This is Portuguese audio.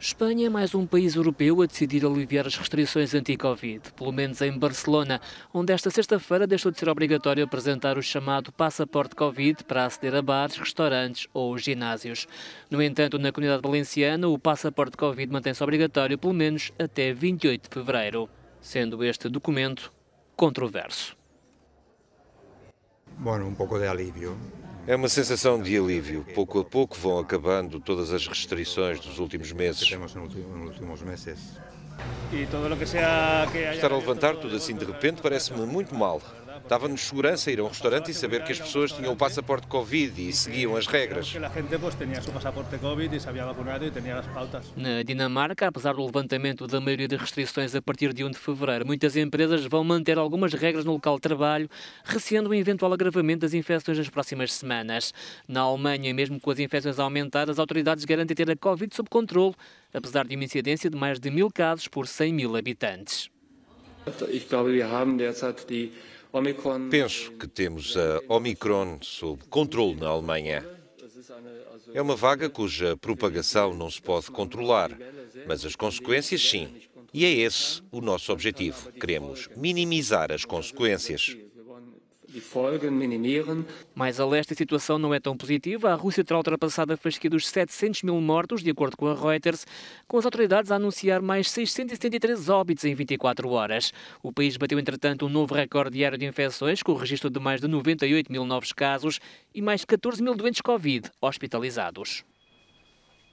Espanha é mais um país europeu a decidir aliviar as restrições anti-Covid, pelo menos em Barcelona, onde esta sexta-feira deixou de ser obrigatório apresentar o chamado passaporte Covid para aceder a bares, restaurantes ou ginásios. No entanto, na comunidade valenciana, o passaporte Covid mantém-se obrigatório pelo menos até 28 de fevereiro, sendo este documento controverso. Bueno, um pouco de alívio. É uma sensação de alívio. Pouco a pouco vão acabando todas as restrições dos últimos meses. Estar a levantar tudo assim de repente parece-me muito mal. Dava-nos segurança ir a um restaurante e saber que as pessoas tinham o passaporte Covid e seguiam as regras. Na Dinamarca, apesar do levantamento da maioria das restrições a partir de 1 de fevereiro, muitas empresas vão manter algumas regras no local de trabalho, receando um eventual agravamento das infecções nas próximas semanas. Na Alemanha, mesmo com as infecções a aumentar, as autoridades garantem ter a Covid sob controle, apesar de uma incidência de mais de mil casos por 100 mil habitantes. Penso que temos a Omicron sob controle na Alemanha. É uma vaga cuja propagação não se pode controlar, mas as consequências sim. E é esse o nosso objetivo. Queremos minimizar as consequências. Mais a leste, a situação não é tão positiva. A Rússia terá ultrapassado a fasquia dos 700 mil mortos, de acordo com a Reuters, com as autoridades a anunciar mais 673 óbitos em 24 horas. O país bateu, entretanto, um novo recorde diário de infecções, com o registro de mais de 98 mil novos casos e mais 14 mil doentes Covid hospitalizados.